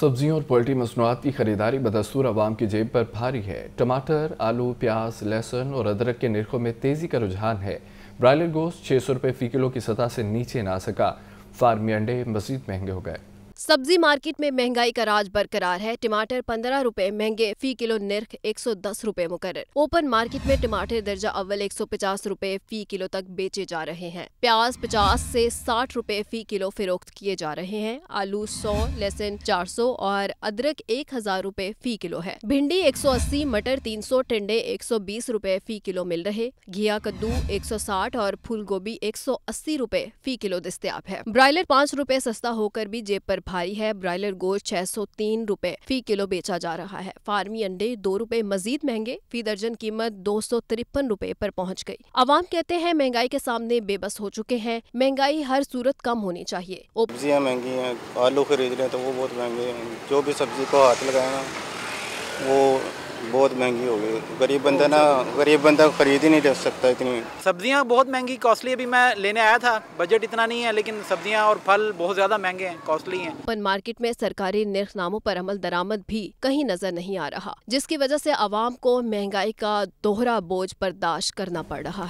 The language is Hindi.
सब्जियों और पोल्ट्री मसनूआत की खरीदारी बदस्तूर आवाम की जेब पर भारी है टमाटर आलू प्याज लहसुन और अदरक के नरखों में तेज़ी का रुझान है ब्रायलर गोश्त छः सौ रुपये फ़ी किलो की सतह से नीचे ना सका फार्मी अंडे मजीद महंगे हो गए सब्जी मार्केट में महंगाई का राज बरकरार है टमाटर पंद्रह रूपए महंगे फी किलो निर्ख एक सौ दस रूपए मुकर ओपन मार्केट में टमाटर दर्जा अव्वल एक सौ पचास रूपए फी किलो तक बेचे जा रहे हैं प्याज पचास से साठ रूपए फी किलो फरोख्त किए जा रहे हैं आलू सौ लहसुन चार सौ और अदरक एक हजार रूपए फी किलो है भिंडी एक सौ अस्सी मटर तीन सौ टिंडे एक सौ बीस रूपए फी किलो मिल रहे घिया कद्दू एक सौ साठ और फूल गोभी एक सौ अस्सी रूपए फी किलो दस्तियाब है ब्रॉयलर पाँच रूपए सस्ता होकर भी जेब पर भारी है ब्रायलर गोश्त छह सौ तीन रूपए फी किलो बेचा जा रहा है फार्मी अंडे दो रूपए मजीद महंगे फी दर्जन कीमत दो सौ तिरपन रूपए पर पहुंच गई आवाम कहते हैं महंगाई के सामने बेबस हो चुके हैं महंगाई हर सूरत कम होनी चाहिए सब्जियाँ महंगी है आलू खरीद रहे हैं तो वो बहुत महंगे हैं जो भी सब्जी को हाथ लगाए वो बहुत महंगी हो गई गरीब बंदा ना गरीब बंदा खरीद ही नहीं ले सकता इतनी सब्जियां बहुत महंगी कॉस्टली अभी मैं लेने आया था बजट इतना नहीं है लेकिन सब्जियां और फल बहुत ज्यादा महंगे हैं कॉस्टली हैं ओपन मार्केट में सरकारी नामों पर अमल दरामद भी कहीं नजर नहीं आ रहा जिसकी वजह से आवाम को महंगाई का दोहरा बोझ बर्दाश्त करना पड़ रहा